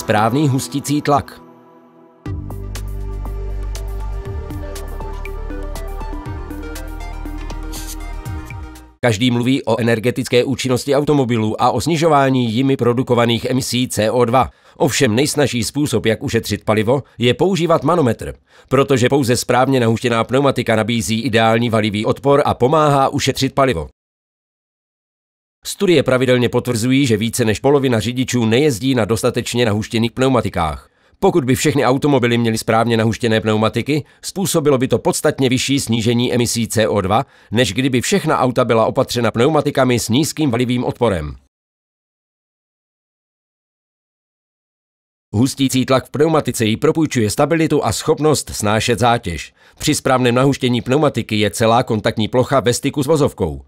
správný husticí tlak. Každý mluví o energetické účinnosti automobilů a o snižování jimi produkovaných emisí CO2. Ovšem nejsnažší způsob, jak ušetřit palivo, je používat manometr, protože pouze správně nahuštěná pneumatika nabízí ideální valivý odpor a pomáhá ušetřit palivo. Studie pravidelně potvrzují, že více než polovina řidičů nejezdí na dostatečně nahuštěných pneumatikách. Pokud by všechny automobily měly správně nahuštěné pneumatiky, způsobilo by to podstatně vyšší snížení emisí CO2, než kdyby všechna auta byla opatřena pneumatikami s nízkým valivým odporem. Hustící tlak v pneumatice jí propůjčuje stabilitu a schopnost snášet zátěž. Při správném nahuštění pneumatiky je celá kontaktní plocha ve styku s vozovkou.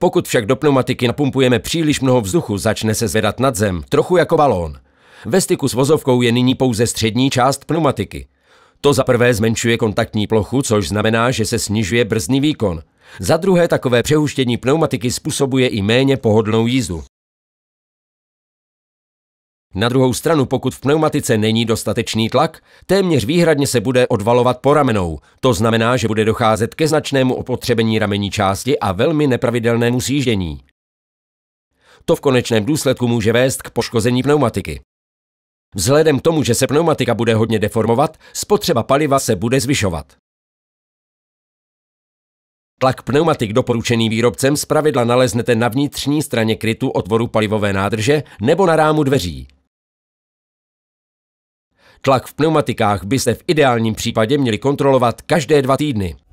Pokud však do pneumatiky napumpujeme příliš mnoho vzduchu, začne se zvedat nad zem, trochu jako balón. Ve styku s vozovkou je nyní pouze střední část pneumatiky. To za prvé zmenšuje kontaktní plochu, což znamená, že se snižuje brzdný výkon. Za druhé takové přehuštění pneumatiky způsobuje i méně pohodlnou jízdu. Na druhou stranu, pokud v pneumatice není dostatečný tlak, téměř výhradně se bude odvalovat po ramenou. To znamená, že bude docházet ke značnému opotřebení ramenní části a velmi nepravidelnému zjíždění. To v konečném důsledku může vést k poškození pneumatiky. Vzhledem k tomu, že se pneumatika bude hodně deformovat, spotřeba paliva se bude zvyšovat. Tlak pneumatik doporučený výrobcem zpravidla naleznete na vnitřní straně krytu otvoru palivové nádrže nebo na rámu dveří. Tlak v pneumatikách byste v ideálním případě měli kontrolovat každé dva týdny.